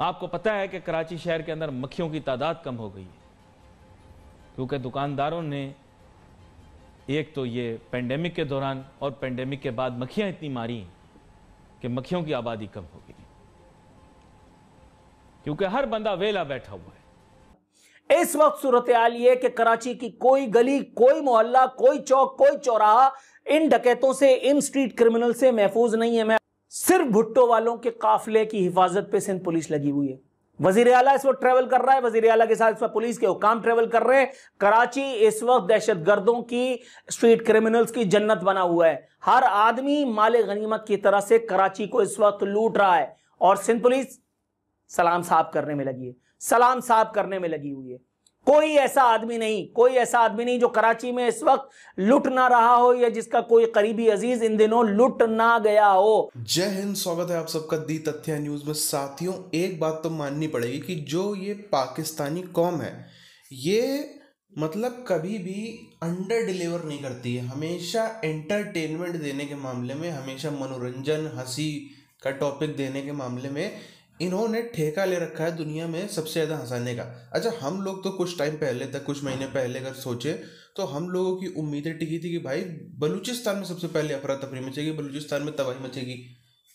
आपको पता है कि कराची शहर के अंदर मक्खियों की तादाद कम हो गई है क्योंकि दुकानदारों ने एक तो ये पेंडेमिक के दौरान और पेंडेमिक के बाद मक्खियां इतनी मारी कि मक्खियों की आबादी कम हो गई क्योंकि हर बंदा वेला बैठा हुआ है इस वक्त सूरत हाल ये कि कराची की कोई गली कोई मोहल्ला कोई चौक कोई चौराहा इन डकैतों से इन स्ट्रीट क्रिमिनल से महफूज नहीं है मैं सिर्फ भुट्टो वालों के काफिले की हिफाजत पे सिंध पुलिस लगी हुई है वजीर अला इस वक्त ट्रेवल कर रहा है वजीर अला के साथ इस वक्त पुलिस के हुकाम ट्रेवल कर रहे हैं कराची इस वक्त दहशत गर्दों की स्ट्रीट क्रिमिनल्स की जन्नत बना हुआ है हर आदमी माल गनीमत की तरह से कराची को इस वक्त लूट रहा है और सिंध पुलिस सलाम साफ करने में लगी है सलाम साफ करने में लगी हुई है कोई ऐसा आदमी नहीं कोई ऐसा आदमी नहीं जो कराची में इस वक्त लुट ना रहा हो या जिसका कोई करीबी अजीज इन दिनों लुट ना गया हो जय हिंद स्वागत है आप सबका दी तथ्य न्यूज में साथियों एक बात तो माननी पड़ेगी कि जो ये पाकिस्तानी कौम है ये मतलब कभी भी अंडर डिलीवर नहीं करती है हमेशा एंटरटेनमेंट देने के मामले में हमेशा मनोरंजन हंसी का टॉपिक देने के मामले में इन्होंने ठेका ले रखा है दुनिया में सबसे ज़्यादा हंसाने का अच्छा हम लोग तो कुछ टाइम पहले तक कुछ महीने पहले अगर सोचे तो हम लोगों की उम्मीदें टिकी थी कि भाई बलूचिस्तान में सबसे पहले अफरा तफरी मचेगी बलूचिस्तान में तबाही मचेगी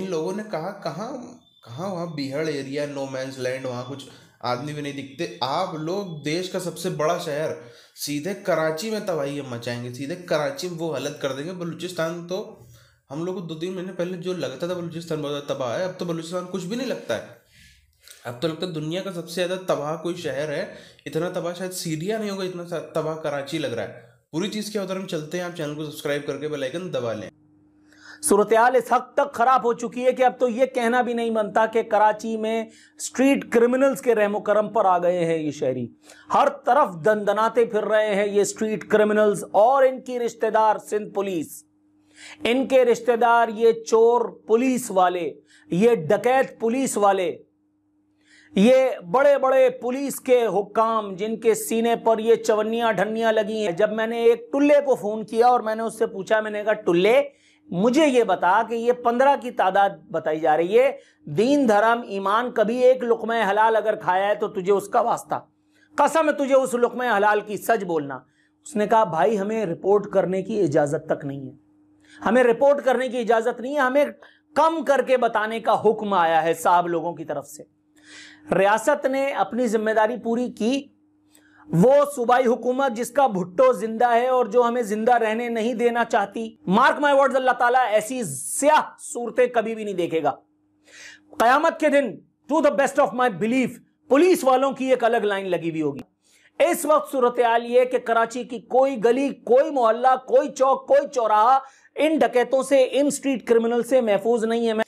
इन लोगों ने कहा कहाँ कहाँ वहाँ बिहड़ एरिया नो मैंस लैंड वहाँ कुछ आदमी भी नहीं दिखते आप लोग देश का सबसे बड़ा शहर सीधे कराची में तबाही मचाएंगे सीधे कराची में वो हालत कर देंगे बलूचिस्तान तो हम लोग को दो तीन महीने पहले जो लगता था बलूचिस्तान बहुत ज़्यादा तबाह है अब तो बलूचिस्तान कुछ भी नहीं लगता है अब तो लगता है दुनिया का सबसे ज़्यादा तबाह कोई शहर है इतना तबाह शायद सीरिया नहीं होगा इतना तबाह कराची लग रहा है पूरी चीज़ के उधर हम चलते हैं आप चैनल को सब्सक्राइब करके बेलाइकन दबा लें सूरत इस हद तक ख़राब हो चुकी है कि अब तो ये कहना भी नहीं बनता कि कराची में स्ट्रीट क्रिमिनल्स के रहमो करम पर आ गए हैं ये शहरी हर तरफ दंदनाते फिर रहे हैं ये स्ट्रीट क्रिमिनल्स और इनकी रिश्तेदार सिंध पुलिस इनके रिश्तेदार ये चोर पुलिस वाले ये डकैत पुलिस वाले ये बड़े बड़े पुलिस के हुक्काम जिनके सीने पर ये चवन्नियां ढन्नियां लगी हैं जब मैंने एक टुल्ले को फोन किया और मैंने उससे पूछा मैंने कहा टुल्ले मुझे ये बता कि ये पंद्रह की तादाद बताई जा रही है दीन धर्म ईमान कभी एक लुकमय हलाल अगर खाया है तो तुझे उसका वास्ता कसम है तुझे उस लुकमय हलाल की सच बोलना उसने कहा भाई हमें रिपोर्ट करने की इजाजत तक नहीं है हमें रिपोर्ट करने की इजाजत नहीं है हमें कम करके बताने का हुक्म आया है साहब लोगों की तरफ से रियासत ने अपनी जिम्मेदारी पूरी की वो सूबाई हुकूमत जिसका भुट्टो जिंदा है और जो हमें जिंदा रहने नहीं देना चाहती मार्क माई वर्ड अल्लाह ताला ऐसी स्याह सूरतें कभी भी नहीं देखेगा कयामत के दिन to the best of my belief police वालों की एक अलग लाइन लगी हुई होगी इस वक्त सूरत आल ये कि कराची की कोई गली कोई मोहल्ला कोई चौक कोई चौराहा इन डकैतों से इन स्ट्रीट क्रिमिनल से महफूज नहीं है मैं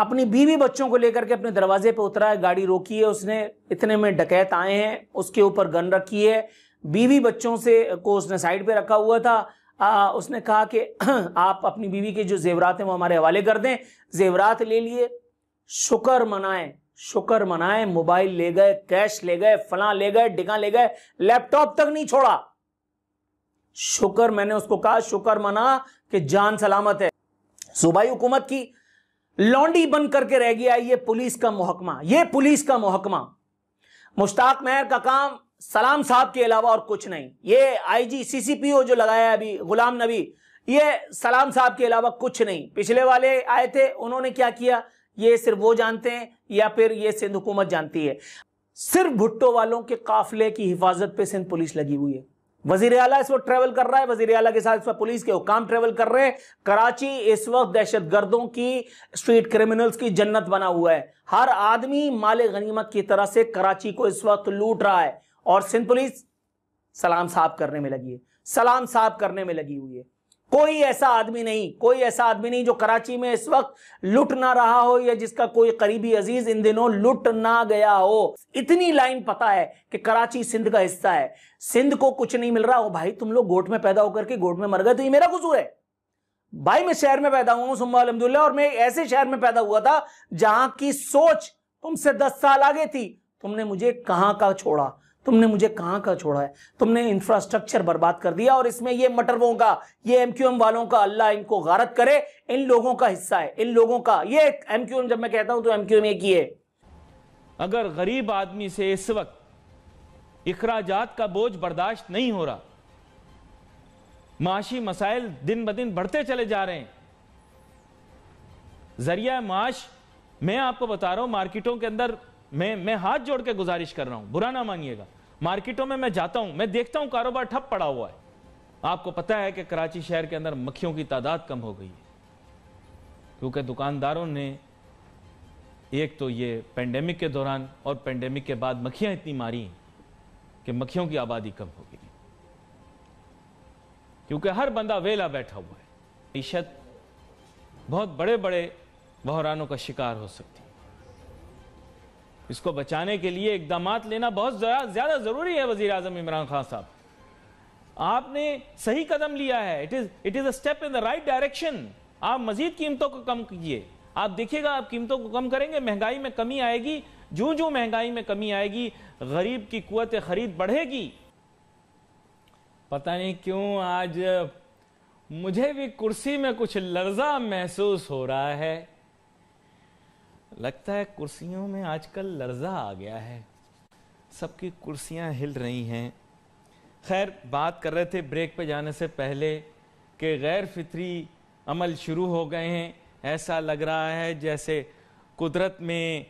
अपनी बीवी बच्चों को लेकर के अपने दरवाजे पे उतरा है गाड़ी रोकी है उसने इतने में डकैत आए हैं उसके ऊपर गन रखी है बीवी बच्चों से को उसने साइड पे रखा हुआ था आ, उसने कहा कि आप अपनी बीवी के जो जेवरात हैं वो हमारे हवाले कर दें जेवरात ले लिए शुक्र मनाए शुक्र मनाए मोबाइल ले गए कैश ले गए फला ले गए डिगा ले गए लैपटॉप तक नहीं छोड़ा शुक्र मैंने उसको कहा शुक्र मना कि जान सलामत है सूबाई हुकूमत की लौंडी बन करके रह गया ये पुलिस का महकमा ये पुलिस का महकमा मुश्ताक मेहर का काम सलाम साहब के अलावा और कुछ नहीं ये आईजी सीसीपीओ जो लगाया अभी गुलाम नबी ये सलाम साहब के अलावा कुछ नहीं पिछले वाले आए थे उन्होंने क्या किया ये सिर्फ वो जानते हैं या फिर ये सिंध हुकूमत जानती है सिर्फ भुट्टो वालों के काफिले की हिफाजत पे सिंध पुलिस लगी हुई है वजीर अला इस वक्त ट्रेवल कर रहा है वजीर अला के साथ इस वक्त पुलिस के हुकाम ट्रेवल कर रहे हैं कराची इस वक्त दहशत गर्दों की स्ट्रीट क्रिमिनल्स की जन्नत बना हुआ है हर आदमी माले गनीमत की तरह से कराची को इस वक्त लूट रहा है और सिंध पुलिस सलाम साफ करने में लगी है सलाम साफ करने में लगी हुई है कोई ऐसा आदमी नहीं कोई ऐसा आदमी नहीं जो कराची में इस वक्त लुट ना रहा हो या जिसका कोई करीबी अजीज इन दिनों लुट ना गया हो इतनी लाइन पता है कि कराची सिंध का हिस्सा है सिंध को कुछ नहीं मिल रहा हो भाई तुम लोग गोट में पैदा होकर के गोट में मर गए तो ये मेरा कसूर है भाई मैं शहर में पैदा हुआ हूं सुम्मा अलहमदुल्ला और मैं ऐसे शहर में पैदा हुआ था जहां की सोच तुमसे दस साल आगे थी तुमने मुझे कहां का छोड़ा तुमने मुझे कहाँ का छोड़ा है तुमने इंफ्रास्ट्रक्चर बर्बाद कर दिया और इसमें ये मटरवों का ये एमक्यूएम वालों का अल्लाह इनको गारत करे इन लोगों का हिस्सा है इन लोगों का ये एमक्यूएम जब मैं कहता हूं तो एमक्यूएम एक ही है अगर गरीब आदमी से इस वक्त इखराजात का बोझ बर्दाश्त नहीं हो रहा माशी मसाइल दिन ब दिन बढ़ते चले जा रहे हैं जरिया माश मैं आपको बता रहा हूं मार्केटों के अंदर मैं मैं हाथ जोड़ के गुजारिश कर रहा हूं बुरा ना मानिएगा मार्केटों में मैं जाता हूं मैं देखता हूं कारोबार ठप पड़ा हुआ है आपको पता है कि कराची शहर के अंदर मक्खियों की तादाद कम हो गई है क्योंकि दुकानदारों ने एक तो ये पेंडेमिक के दौरान और पेंडेमिक के बाद मक्खियां इतनी मारी कि मक्खियों की आबादी कम हो गई क्योंकि हर बंदा वेला बैठा हुआ है ईशत बहुत बड़े बड़े बहरानों का शिकार हो सकती है इसको बचाने के लिए इकदाम लेना बहुत ज़्यादा ज़रूरी है वजीर आजम इमरान खान साहब आपने सही कदम लिया है it is it is a step in the right direction आप मजीद कीमतों को कम कीजिए आप देखिएगा आप कीमतों को कम करेंगे महंगाई में कमी आएगी जो जो महंगाई में कमी आएगी गरीब की कुत खरीद बढ़ेगी पता नहीं क्यों आज मुझे भी कुर्सी में कुछ लर्जा महसूस हो रहा है लगता है कुर्सियों में आजकल लर्जा आ गया है सबकी कुर्सियां हिल रही हैं खैर बात कर रहे थे ब्रेक पे जाने से पहले कि गैर फितरी अमल शुरू हो गए हैं ऐसा लग रहा है जैसे कुदरत में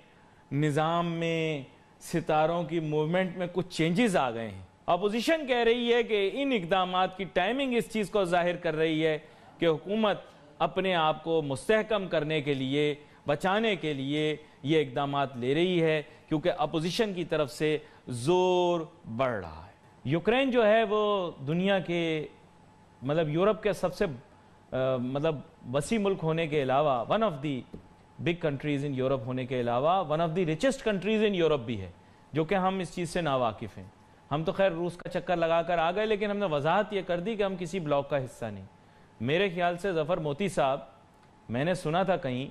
निज़ाम में सितारों की मूवमेंट में कुछ चेंजेस आ गए हैं अपोजिशन कह रही है कि इन इकदाम की टाइमिंग इस चीज़ को जाहिर कर रही है कि हुकूमत अपने आप को मुस्तहकम करने के लिए बचाने के लिए ये इकदाम ले रही है क्योंकि अपोजिशन की तरफ से जोर बढ़ रहा है यूक्रेन जो है वो दुनिया के मतलब यूरोप के सबसे आ, मतलब वसी मुल्क होने के अलावा one of the big countries in Europe होने के अलावा one of the richest countries in Europe भी है जो कि हम इस चीज़ से नावाकिफ़ हैं हम तो खैर रूस का चक्कर लगा कर आ गए लेकिन हमने वजाहत यह कर दी कि हम किसी ब्लॉक का हिस्सा नहीं मेरे ख्याल से जफ़र मोती साहब मैंने सुना था कहीं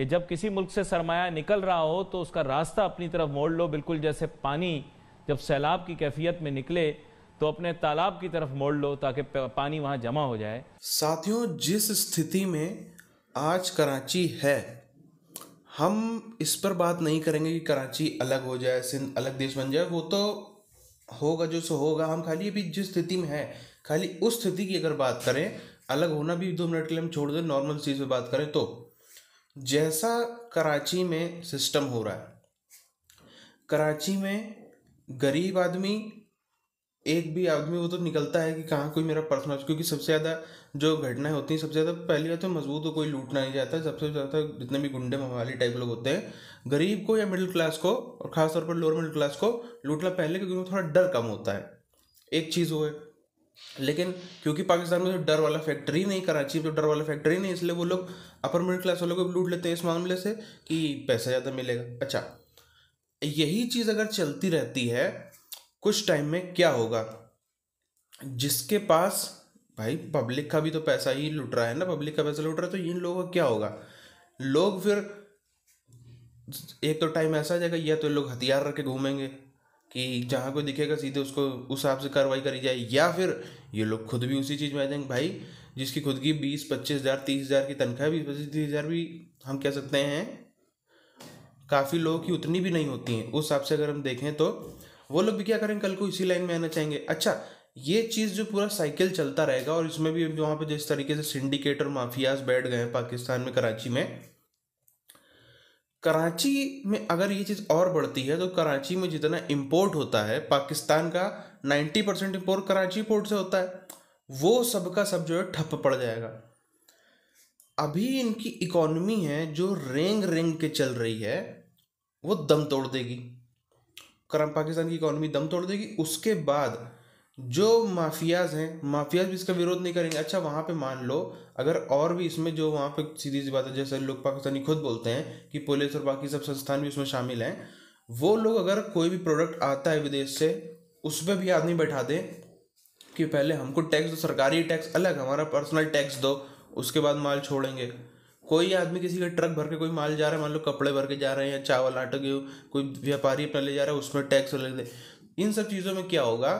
कि जब किसी मुल्क से सरमाया निकल रहा हो तो उसका रास्ता अपनी तरफ मोड़ लो बिल्कुल जैसे पानी जब सैलाब की कैफियत में निकले तो अपने तालाब की तरफ मोड़ लो ताकि पानी वहाँ जमा हो जाए साथियों जिस स्थिति में आज कराची है हम इस पर बात नहीं करेंगे कि कराची अलग हो जाए सिंध अलग देश बन जाए वो तो होगा जो सो होगा हम खाली अभी जिस स्थिति में है खाली उस स्थिति की अगर बात करें अलग होना भी दो मिनट के लिए हम छोड़ दें नॉर्मल चीज़ पर बात करें तो जैसा कराची में सिस्टम हो रहा है कराची में गरीब आदमी एक भी आदमी वो तो निकलता है कि कहाँ कोई मेरा पर्सनल क्योंकि सबसे ज़्यादा जो घटनाएं होती हैं सबसे ज़्यादा पहली बात तो मजबूत हो तो कोई लूटना नहीं जाता सबसे ज़्यादा जितने भी गुंडे मवाली टाइप लोग होते हैं गरीब को या मिडिल क्लास को और ख़ासतौर पर लोअर मिडिल क्लास को लूटना पहले क्योंकि थोड़ा डर कम होता है एक चीज़ वो है लेकिन क्योंकि पाकिस्तान में तो डर वाला फैक्ट्री नहीं कराची तो डर वाला फैक्ट्री नहीं इसलिए वो लोग अपर मिडिल क्लास वालों को लूट लेते हैं इस मामले से कि पैसा ज़्यादा मिलेगा अच्छा यही चीज़ अगर चलती रहती है कुछ टाइम में क्या होगा जिसके पास भाई पब्लिक का भी तो पैसा ही लुट रहा है ना पब्लिक का पैसा लुट रहा है तो इन लोगों का क्या होगा लोग फिर एक तो टाइम ऐसा जाएगा या तो लोग हथियार रख के घूमेंगे कि जहाँ कोई दिखेगा सीधे उसको उस हिसाब से कार्रवाई करी जाए या फिर ये लोग खुद भी उसी चीज़ में आ जाएंगे भाई जिसकी खुद की बीस पच्चीस हज़ार तीस हज़ार की तनख्वाह बीस पच्चीस तीस हज़ार भी हम कह सकते हैं काफ़ी लोगों की उतनी भी नहीं होती हैं उस हिसाब से अगर हम देखें तो वो लोग भी क्या करें कल को इसी लाइन में आना चाहेंगे अच्छा ये चीज़ जो पूरा साइकिल चलता रहेगा और इसमें भी वहाँ पर जिस तरीके से सिंडिकेट और माफियाज बैठ गए हैं पाकिस्तान में कराची में कराची में अगर ये चीज़ और बढ़ती है तो कराची में जितना इम्पोर्ट होता है पाकिस्तान का ninety percent import Karachi port से होता है वो सब का सब जो है ठप पड़ जाएगा अभी इनकी इकोनॉमी है जो रेंग रेंग के चल रही है वो दम तोड़ देगी करम पाकिस्तान की इकोनॉमी दम तोड़ देगी उसके बाद जो माफियाज हैं माफियाज भी इसका विरोध नहीं करेंगे अच्छा वहाँ पे मान लो अगर और भी इसमें जो वहाँ पे सीधी सी बात है जैसे लोग पाकिस्तानी खुद बोलते हैं कि पुलिस और बाकी सब संस्थान भी उसमें शामिल हैं वो लोग अगर कोई भी प्रोडक्ट आता है विदेश से उस पर भी आदमी बैठा दें कि पहले हमको टैक्स दो सरकारी टैक्स अलग हमारा पर्सनल टैक्स दो उसके बाद माल छोड़ेंगे कोई आदमी किसी का ट्रक भर के कोई माल जा रहा है मान लो कपड़े भर के जा रहे हैं या चावल आटे के कोई व्यापारी अपना ले जा रहा है उसमें टैक्स लग दे इन सब चीज़ों में क्या होगा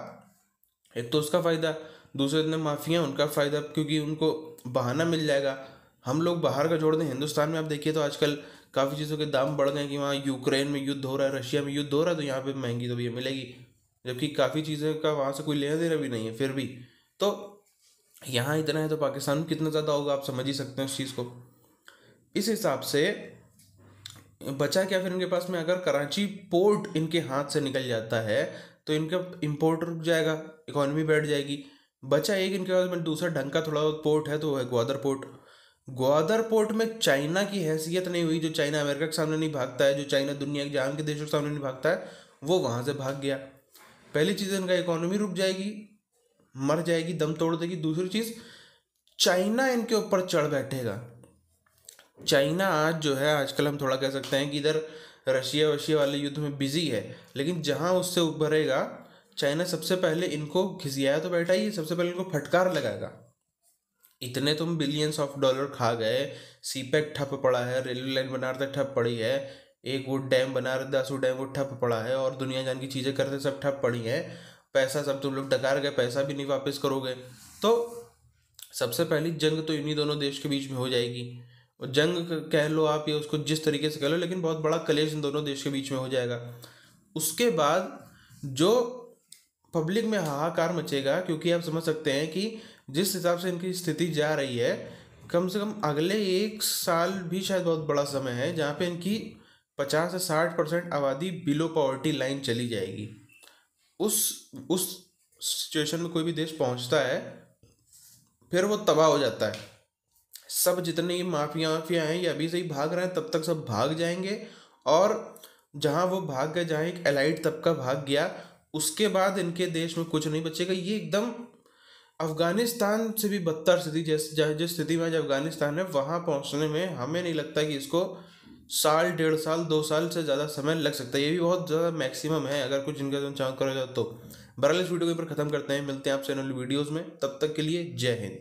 एक तो उसका फ़ायदा दूसरे इतने माफिया उनका फ़ायदा क्योंकि उनको बहाना मिल जाएगा हम लोग बाहर का छोड़ दें हिंदुस्तान में आप देखिए तो आजकल काफ़ी चीज़ों के दाम बढ़ गए कि वहाँ यूक्रेन में युद्ध हो रहा है रशिया में युद्ध हो रहा है तो यहाँ पर महंगी तो भैया मिलेगी जबकि काफ़ी चीज़ों का वहाँ से कोई लेना देना भी नहीं है फिर भी तो यहाँ इतना है तो पाकिस्तान में कितना ज़्यादा होगा आप समझ ही सकते हैं उस चीज़ को इस हिसाब से बचा क्या फिर इनके पास में अगर कराची पोर्ट इनके हाथ से निकल जाता है तो इनका इम्पोर्ट रुक जाएगा इकोनॉमी बैठ जाएगी बचा एक इनके पास में दूसरा ढंग का थोड़ा बहुत पोर्ट है तो वो है ग्वादर पोर्ट ग्वादर पोर्ट में चाइना की हैसियत नहीं हुई जो चाइना अमेरिका के सामने नहीं भागता है जो चाइना दुनिया के जहान के देशों के सामने नहीं भागता है वो वहाँ से भाग गया पहली चीज़ इनका इकोनॉमी रुक जाएगी मर जाएगी दम तोड़ देगी दूसरी चीज़ चाइना इनके ऊपर चढ़ बैठेगा चाइना आज जो है आजकल हम थोड़ा कह सकते हैं कि इधर रशिया वशिया वाले युद्ध में बिजी है लेकिन जहाँ उससे उभरेगा चाइना सबसे पहले इनको घिसियाया तो बैठा ही सबसे पहले इनको फटकार लगाएगा इतने तुम बिलियंस ऑफ डॉलर खा गए सी पैक e ठप पड़ा है रेलवे लाइन बना रहे ठप पड़ी है एक वो डैम बना रहे दासू डैम वो ठप पड़ा है और दुनिया जान की चीज़ें करते सब ठप पड़ी हैं पैसा सब तुम लोग डकार गए पैसा भी नहीं वापस करोगे तो सबसे पहली जंग तो इन्हीं दोनों देश के बीच में हो जाएगी और जंग कह लो आप ये उसको जिस तरीके से कह लो लेकिन बहुत बड़ा कलेश इन दोनों देश के बीच में हो जाएगा उसके बाद जो पब्लिक में हाहाकार मचेगा क्योंकि आप समझ सकते हैं कि जिस हिसाब से इनकी स्थिति जा रही है कम से कम अगले एक साल भी शायद बहुत बड़ा समय है जहाँ पे इनकी पचास से साठ परसेंट आबादी बिलो पॉवर्टी लाइन चली जाएगी उस उस सिचुएशन में कोई भी देश पहुँचता है फिर वो तबाह हो जाता है सब जितने ये माफिया वाफिया हैं ये अभी से ही भाग रहे हैं तब तक सब भाग जाएंगे और जहाँ वो भाग गए जहाँ एक एलाइट तबका भाग गया उसके बाद इनके देश में कुछ नहीं बचेगा ये एकदम अफगानिस्तान से भी बदतर स्थिति जैसे जिस स्थिति में आज अफगानिस्तान है वहाँ पहुँचने में हमें नहीं लगता कि इसको साल डेढ़ साल दो साल से ज़्यादा समय लग सकता है ये भी बहुत ज़्यादा मैक्सिमम है अगर कुछ इनका तुम चाह करो तो बरल इस वीडियो के ऊपर ख़त्म करते हैं मिलते हैं आपसे वीडियोज़ में तब तक के लिए जय हिंद